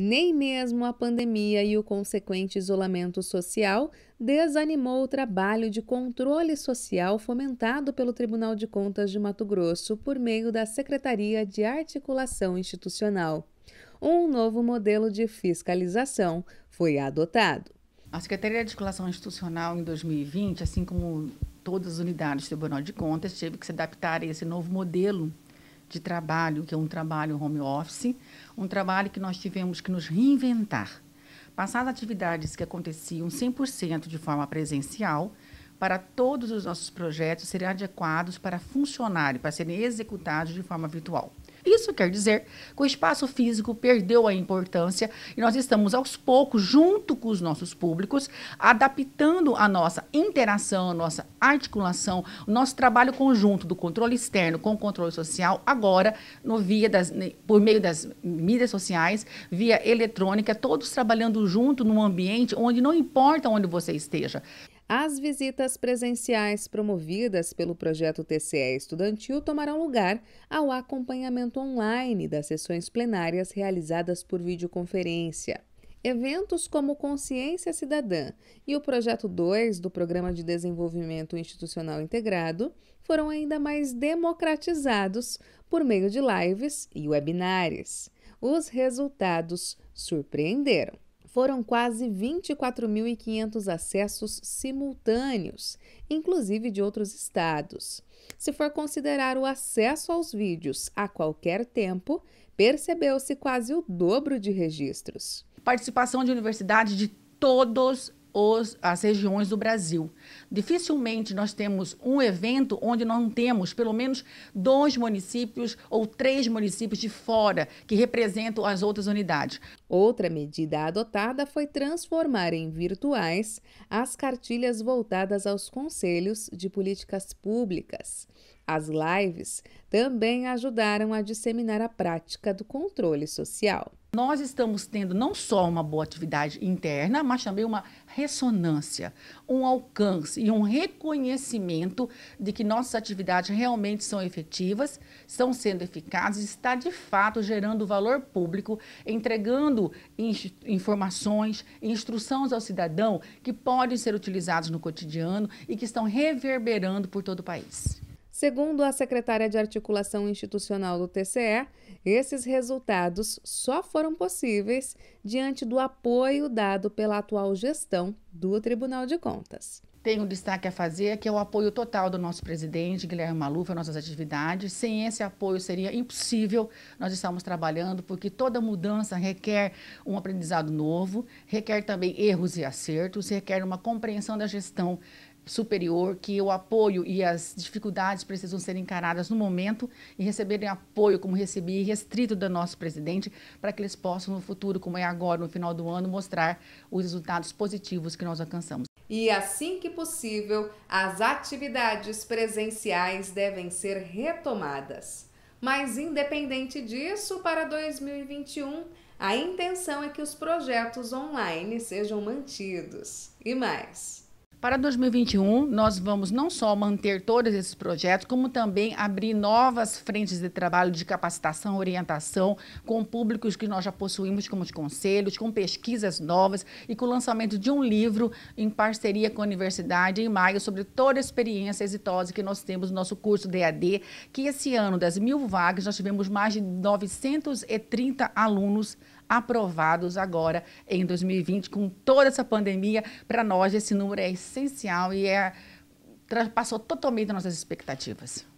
Nem mesmo a pandemia e o consequente isolamento social desanimou o trabalho de controle social fomentado pelo Tribunal de Contas de Mato Grosso por meio da Secretaria de Articulação Institucional. Um novo modelo de fiscalização foi adotado. A Secretaria de Articulação Institucional, em 2020, assim como todas as unidades do Tribunal de Contas, teve que se adaptar a esse novo modelo de trabalho, que é um trabalho home office, um trabalho que nós tivemos que nos reinventar, passar as atividades que aconteciam 100% de forma presencial, para todos os nossos projetos serem adequados para funcionar e para serem executados de forma virtual. Isso quer dizer que o espaço físico perdeu a importância e nós estamos aos poucos, junto com os nossos públicos, adaptando a nossa interação, a nossa articulação, o nosso trabalho conjunto do controle externo com o controle social, agora no via das, por meio das mídias sociais, via eletrônica, todos trabalhando junto num ambiente onde não importa onde você esteja. As visitas presenciais promovidas pelo projeto TCE Estudantil tomarão lugar ao acompanhamento online das sessões plenárias realizadas por videoconferência. Eventos como Consciência Cidadã e o Projeto 2 do Programa de Desenvolvimento Institucional Integrado foram ainda mais democratizados por meio de lives e webinários. Os resultados surpreenderam foram quase 24.500 acessos simultâneos, inclusive de outros estados. Se for considerar o acesso aos vídeos a qualquer tempo, percebeu-se quase o dobro de registros. Participação de universidade de todos os, as regiões do Brasil. Dificilmente nós temos um evento onde não temos pelo menos dois municípios ou três municípios de fora que representam as outras unidades. Outra medida adotada foi transformar em virtuais as cartilhas voltadas aos conselhos de políticas públicas. As lives também ajudaram a disseminar a prática do controle social. Nós estamos tendo não só uma boa atividade interna, mas também uma ressonância, um alcance e um reconhecimento de que nossas atividades realmente são efetivas, estão sendo eficazes, está de fato gerando valor público, entregando informações, instruções ao cidadão que podem ser utilizados no cotidiano e que estão reverberando por todo o país. Segundo a secretária de Articulação Institucional do TCE, esses resultados só foram possíveis diante do apoio dado pela atual gestão do Tribunal de Contas. Tenho um destaque a fazer que é o apoio total do nosso presidente, Guilherme Maluf, às nossas atividades. Sem esse apoio seria impossível nós estamos trabalhando, porque toda mudança requer um aprendizado novo, requer também erros e acertos, requer uma compreensão da gestão superior, que o apoio e as dificuldades precisam ser encaradas no momento e receberem apoio, como recebi, restrito do nosso presidente, para que eles possam no futuro, como é agora, no final do ano, mostrar os resultados positivos que nós alcançamos. E assim que possível, as atividades presenciais devem ser retomadas. Mas, independente disso, para 2021, a intenção é que os projetos online sejam mantidos. E mais. Para 2021, nós vamos não só manter todos esses projetos, como também abrir novas frentes de trabalho de capacitação, orientação, com públicos que nós já possuímos como os conselhos, com pesquisas novas e com o lançamento de um livro em parceria com a universidade em maio sobre toda a experiência exitosa que nós temos no nosso curso DAD, que esse ano, das mil vagas, nós tivemos mais de 930 alunos aprovados agora em 2020, com toda essa pandemia. Para nós, esse número é essencial e é, passou totalmente das nossas expectativas.